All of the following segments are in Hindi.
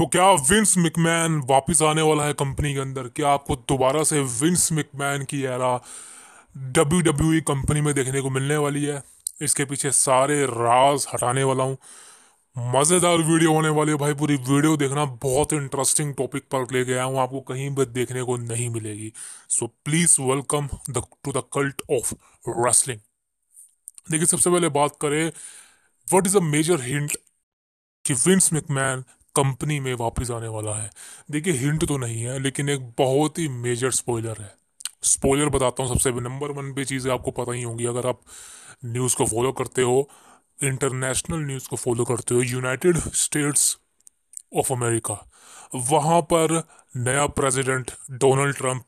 तो क्या विंस मिकमैन वापस आने वाला है कंपनी के अंदर क्या आपको दोबारा से विंस मिकमैन की एरा डब्ल्यू डब्ल्यू कंपनी में देखने को मिलने वाली है इसके पीछे सारे राज हटाने वाला हूँ मज़ेदार वीडियो होने वाली है भाई पूरी वीडियो देखना बहुत इंटरेस्टिंग टॉपिक पर ले गया हूँ आपको कहीं भी देखने को नहीं मिलेगी so please welcome the to the cult of wrestling देखिए सबसे पहले बात करें what is a major hint कि विंस मिकमैन कंपनी में वापस आने वाला है देखिए हिंट तो नहीं है लेकिन एक बहुत ही मेजर स्पॉइलर है स्पॉइलर बताता हूँ सबसे नंबर वन पे चीज़ें आपको पता ही होंगी अगर आप न्यूज़ को फॉलो करते हो इंटरनेशनल न्यूज़ को फॉलो करते हो यूनाइटेड स्टेट्स ऑफ अमेरिका वहाँ पर नया प्रेसिडेंट डोनाल्ड ट्रंप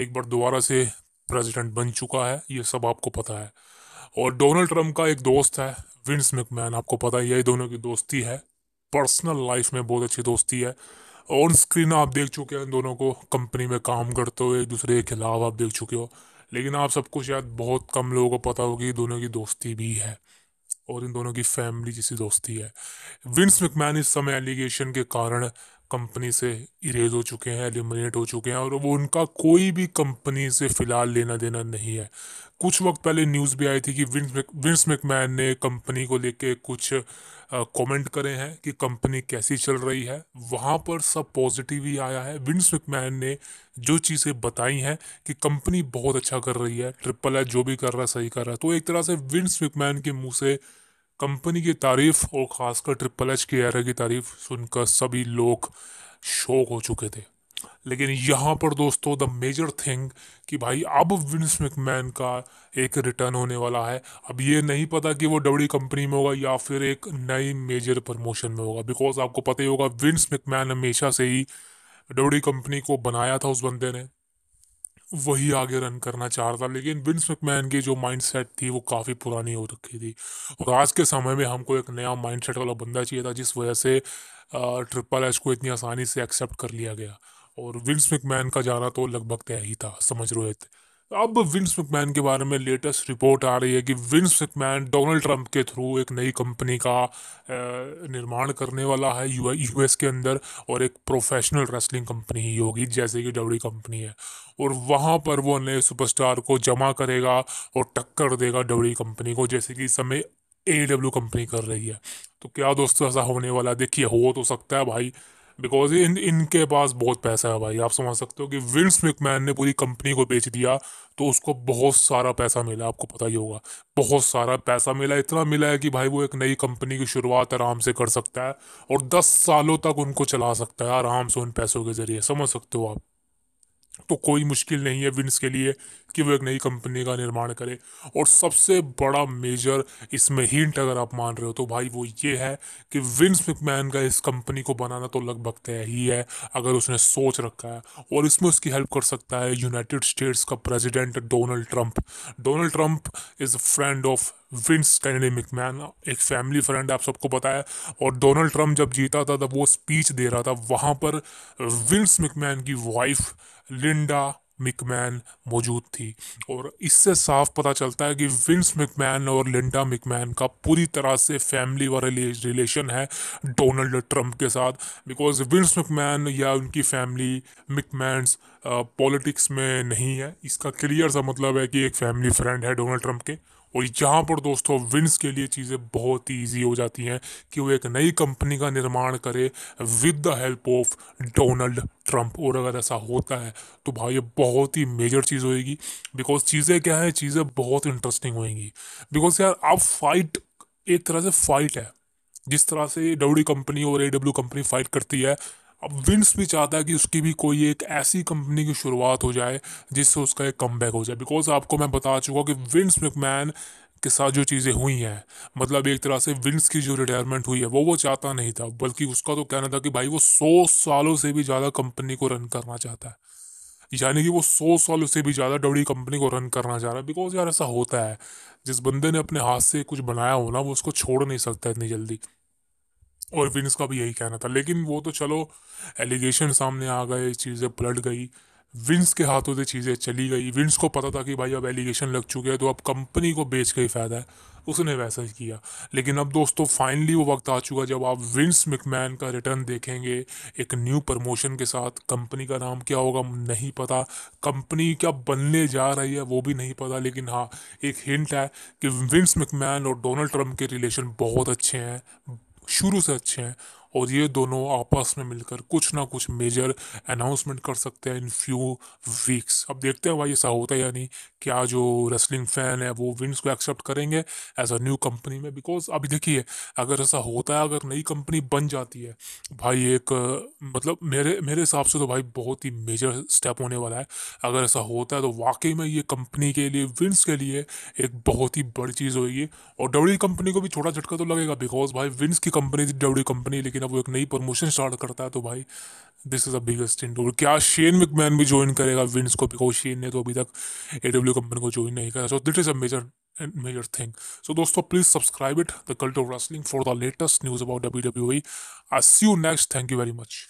एक बार दोबारा से प्रेसिडेंट बन चुका है ये सब आपको पता है और डोनाल्ड ट्रंप का एक दोस्त है विंस मैकमैन आपको पता है यही दोनों की दोस्ती है पर्सनल लाइफ में बहुत अच्छी दोस्ती है ऑन स्क्रीन आप देख चुके हैं दोनों को कंपनी में काम करते हुए एक दूसरे के खिलाफ आप देख चुके हो लेकिन आप सबको शायद बहुत कम लोगों को पता होगी दोनों की दोस्ती भी है और इन दोनों की फैमिली जैसी दोस्ती है विंस मिकमैन इस समय एलिगेशन के कारण कंपनी से इरेज हो चुके हैं एलिमिनेट हो चुके हैं और वो उनका कोई भी कंपनी से फ़िलहाल लेना देना नहीं है कुछ वक्त पहले न्यूज़ भी आई थी कि विंस मैकमैन ने कंपनी को लेके कुछ कमेंट करे हैं कि कंपनी कैसी चल रही है वहाँ पर सब पॉजिटिव ही आया है विंस मैकमैन ने जो चीज़ें बताई हैं कि कंपनी बहुत अच्छा कर रही है ट्रिपल है जो भी कर रहा है सही कर रहा है तो एक तरह से विंस मैकमैन के मुँह से कंपनी की तारीफ और खासकर ट्रिपल एच की एरा की तारीफ सुनकर सभी लोग शौक हो चुके थे लेकिन यहाँ पर दोस्तों द मेजर थिंग कि भाई अब विंस मैकमैन का एक रिटर्न होने वाला है अब ये नहीं पता कि वो डबड़ी कंपनी में होगा या फिर एक नई मेजर प्रमोशन में होगा बिकॉज आपको पता ही होगा विंस मैकमैन हमेशा से ही डबड़ी कंपनी को बनाया था उस बंदे ने वही आगे रन करना चाह रहा था लेकिन विंस मैकमैन की जो माइंडसेट थी वो काफ़ी पुरानी हो रखी थी और आज के समय में हमको एक नया माइंडसेट वाला बंदा चाहिए था जिस वजह से ट्रिपल एच को इतनी आसानी से एक्सेप्ट कर लिया गया और विंस मैकमैन का जाना तो लगभग तय ही था समझ रोहित अब विंस मकमैन के बारे में लेटेस्ट रिपोर्ट आ रही है कि विंस मकमैन डोनाल्ड ट्रंप के थ्रू एक नई कंपनी का निर्माण करने वाला है यू यूएस के अंदर और एक प्रोफेशनल रेसलिंग कंपनी ही होगी जैसे कि डब्ल्यू कंपनी e है और वहाँ पर वो नए सुपरस्टार को जमा करेगा और टक्कर देगा डब्ल्यू कंपनी e को जैसे कि इस समय ए डब्ल्यू कंपनी कर रही है तो क्या दोस्तों ऐसा होने वाला देखिए हो तो सकता है भाई बिकॉज इन इनके पास बहुत पैसा है भाई आप समझ सकते हो कि विंस मिकमैन ने पूरी कंपनी को बेच दिया तो उसको बहुत सारा पैसा मिला आपको पता ही होगा बहुत सारा पैसा मिला इतना मिला है कि भाई वो एक नई कंपनी की शुरुआत आराम से कर सकता है और दस सालों तक उनको चला सकता है आराम से उन पैसों के जरिए समझ सकते हो आप तो कोई मुश्किल नहीं है विंस के लिए कि वो एक नई कंपनी का निर्माण करे और सबसे बड़ा मेजर इसमें हिंट अगर आप मान रहे हो तो भाई वो ये है कि विंस मैन का इस कंपनी को बनाना तो लगभग तय ही है अगर उसने सोच रखा है और इसमें उसकी हेल्प कर सकता है यूनाइटेड स्टेट्स का president Donald Trump Donald Trump is friend of Vince Kennedy McMahon एक फैमिली फ्रेंड आप सबको बताया और डोनाल्ड ट्रंप जब जीता था तब वो स्पीच दे रहा था वहाँ पर विंस मिकमैन की वाइफ लिंडा मिकमैन मौजूद थी और इससे साफ पता चलता है कि विंस मिकमैन और लिंडा मिकमैन का पूरी तरह से फैमिली और रिलेशन है डोनाल्ड ट्रंप के साथ बिकॉज विंस मिकमैन या उनकी फैमिली मिकमैनस पॉलिटिक्स में नहीं है इसका क्लियर सा मतलब है कि एक फैमिली फ्रेंड है डोनाल्ड ट्रंप के और यहाँ पर दोस्तों विंस के लिए चीज़ें बहुत ही ईजी हो जाती हैं कि वो एक नई कंपनी का निर्माण करे with the help of Donald Trump और अगर ऐसा होता है तो भाई ये बहुत ही मेजर चीज़ होएगी बिकॉज चीज़ें क्या है चीज़ें बहुत इंटरेस्टिंग होएंगी बिकॉज यार अब फाइट एक तरह से फाइट है जिस तरह से डब्ल्यू कंपनी e और ए डब्ल्यू कंपनी फाइट करती है अब विंस भी चाहता है कि उसकी भी कोई एक ऐसी कंपनी की शुरुआत हो जाए जिससे उसका एक कम हो जाए बिकॉज आपको मैं बता चुका कि विंस मैन के साथ जो चीज़ें हुई हैं मतलब एक तरह से विंस की जो रिटायरमेंट हुई है वो वो चाहता नहीं था बल्कि उसका तो कहना था कि भाई वो सौ सालों से भी ज़्यादा कंपनी को रन करना चाहता है यानी कि वो सौ सालों से भी ज़्यादा डबड़ी कंपनी को रन करना चाह रहा है बिकॉज यार ऐसा होता है जिस बंदे ने अपने हाथ से कुछ बनाया हो ना वो उसको छोड़ नहीं सकता इतनी जल्दी और विंस का भी यही कहना था लेकिन वो तो चलो एलिगेशन सामने आ गए चीज़ें पलट गई विंस के हाथों से चीज़ें चली गई विंस को पता था कि भाई अब एलिगेशन लग चुके हैं तो अब कंपनी को बेच के ही फ़ायदा है उसने वैसा ही किया लेकिन अब दोस्तों फाइनली वो वक्त आ चुका जब आप विंस मिकमैन का रिटर्न देखेंगे एक न्यू प्रमोशन के साथ कंपनी का नाम क्या होगा नहीं पता कंपनी क्या बनने जा रही है वो भी नहीं पता लेकिन हाँ एक हिंट है कि विंस मिकमैन और डोनाल्ड ट्रंप के रिलेशन बहुत अच्छे हैं शुरू से अच्छे हैं और ये दोनों आपस में मिलकर कुछ ना कुछ मेजर अनाउंसमेंट कर सकते हैं इन फ्यू वीक्स अब देखते हैं भाई ऐसा होता है यानी क्या जो रेसलिंग फैन है वो विंस को एक्सेप्ट करेंगे एज अ न्यू कंपनी में बिकॉज अभी देखिए अगर ऐसा होता है अगर नई कंपनी बन जाती है भाई एक मतलब मेरे मेरे हिसाब से तो भाई बहुत ही मेजर स्टेप होने वाला है अगर ऐसा होता है तो वाकई में ये कंपनी के लिए विंस के लिए एक बहुत ही बड़ी चीज़ होगी और डब्ल्यू कंपनी को भी छोटा झटका तो लगेगा बिकॉज भाई विंस की कंपनी थी डब्ल्यू कंपनी लेकिन लेकिन अब वो एक नई प्रमोशन स्टार्ट करता है तो भाई this is a biggest indoor क्या शेन मैकमैन भी ज्वाइन करेगा विंस को बिकॉज शेन ने तो अभी तक ए डब्ल्यू कंपनी को ज्वाइन नहीं करा so that is a major major thing so दोस्तों please subscribe it the cult of wrestling for the latest news about W W I see you next thank you very much